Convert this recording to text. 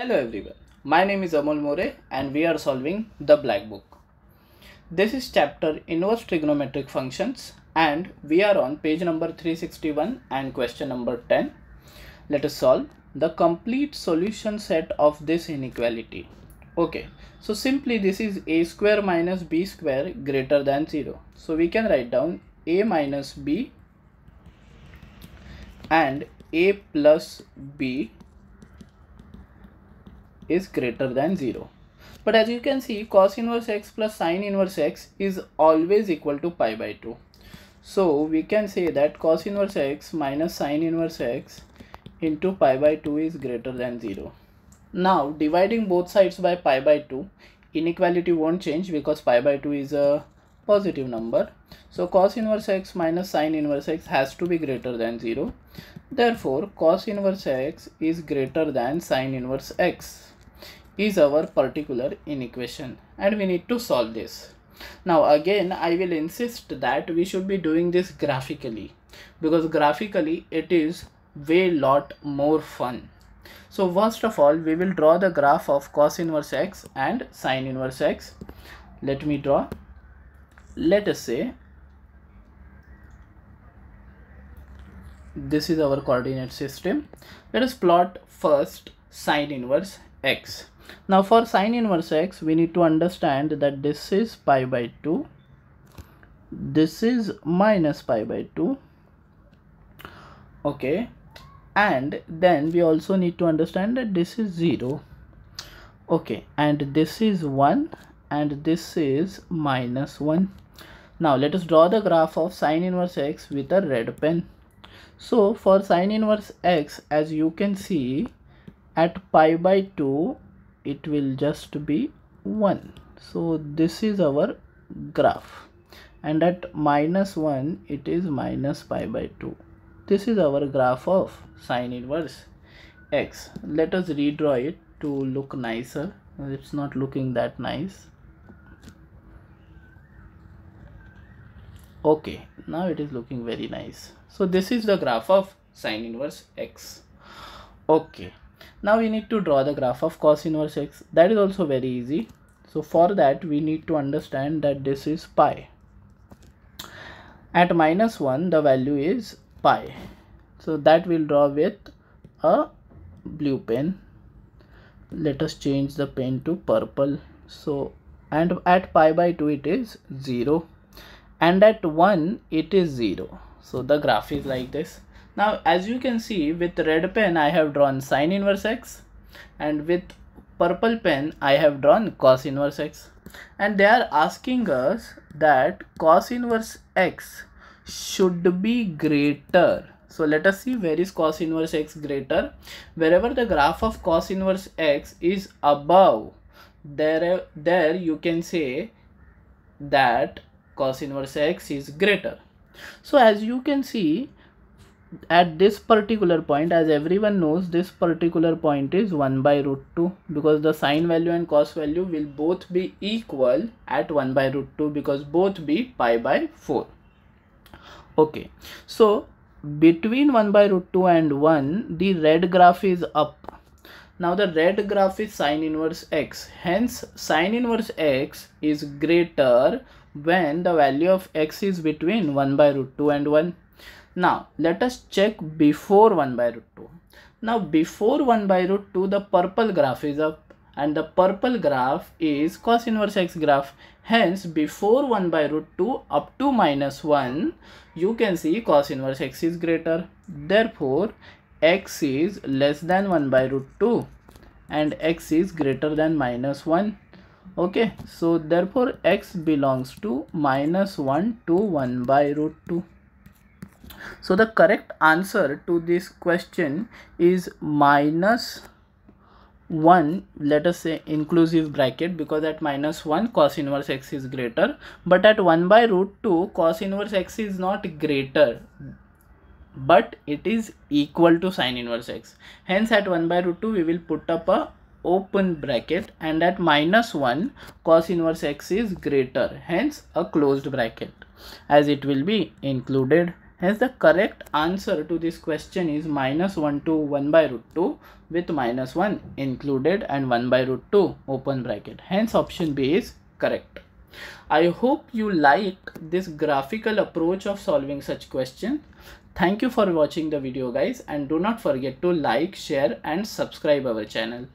Hello everyone, my name is Amol More and we are solving the black book. This is chapter inverse trigonometric functions and we are on page number 361 and question number 10. Let us solve the complete solution set of this inequality. Okay, so simply this is a square minus b square greater than 0. So we can write down a minus b and a plus b is greater than 0. But as you can see cos inverse x plus sine inverse x is always equal to pi by 2. So we can say that cos inverse x minus sine inverse x into pi by 2 is greater than 0. Now dividing both sides by pi by 2 inequality won't change because pi by 2 is a positive number. So cos inverse x minus sine inverse x has to be greater than 0. Therefore cos inverse x is greater than sine inverse x is our particular inequation and we need to solve this. Now again I will insist that we should be doing this graphically because graphically it is way lot more fun. So first of all we will draw the graph of cos inverse x and sine inverse x. Let me draw. Let us say this is our coordinate system. Let us plot first sine inverse x. Now for sine inverse x, we need to understand that this is pi by 2, this is minus pi by 2, okay, and then we also need to understand that this is 0, okay, and this is 1 and this is minus 1. Now let us draw the graph of sine inverse x with a red pen. So for sine inverse x, as you can see, at pi by 2 it will just be 1 so this is our graph and at minus 1 it is minus pi by 2 this is our graph of sine inverse x let us redraw it to look nicer it's not looking that nice okay now it is looking very nice so this is the graph of sine inverse x okay now we need to draw the graph of cos inverse x that is also very easy so for that we need to understand that this is pi at minus 1 the value is pi so that we'll draw with a blue pen let us change the pen to purple so and at pi by 2 it is 0 and at 1 it is 0 so the graph is like this now as you can see with red pen I have drawn sine inverse x and with purple pen I have drawn cos inverse x and they are asking us that cos inverse x should be greater so let us see where is cos inverse x greater wherever the graph of cos inverse x is above there there you can say that cos inverse x is greater so as you can see at this particular point as everyone knows this particular point is 1 by root 2 because the sine value and cos value will both be equal at 1 by root 2 because both be pi by 4 okay so between 1 by root 2 and 1 the red graph is up now the red graph is sine inverse x hence sine inverse x is greater when the value of x is between 1 by root 2 and 1 now let us check before 1 by root 2. Now before 1 by root 2 the purple graph is up and the purple graph is cos inverse x graph. Hence before 1 by root 2 up to minus 1 you can see cos inverse x is greater. Therefore x is less than 1 by root 2 and x is greater than minus 1 okay so therefore x belongs to minus 1 to 1 by root 2 so the correct answer to this question is minus 1 let us say inclusive bracket because at minus 1 cos inverse x is greater but at 1 by root 2 cos inverse x is not greater but it is equal to sine inverse x hence at 1 by root 2 we will put up a open bracket and at minus 1 cos inverse x is greater hence a closed bracket as it will be included Hence the correct answer to this question is minus 1 to 1 by root 2 with minus 1 included and 1 by root 2 open bracket. Hence option B is correct. I hope you like this graphical approach of solving such question. Thank you for watching the video guys and do not forget to like, share and subscribe our channel.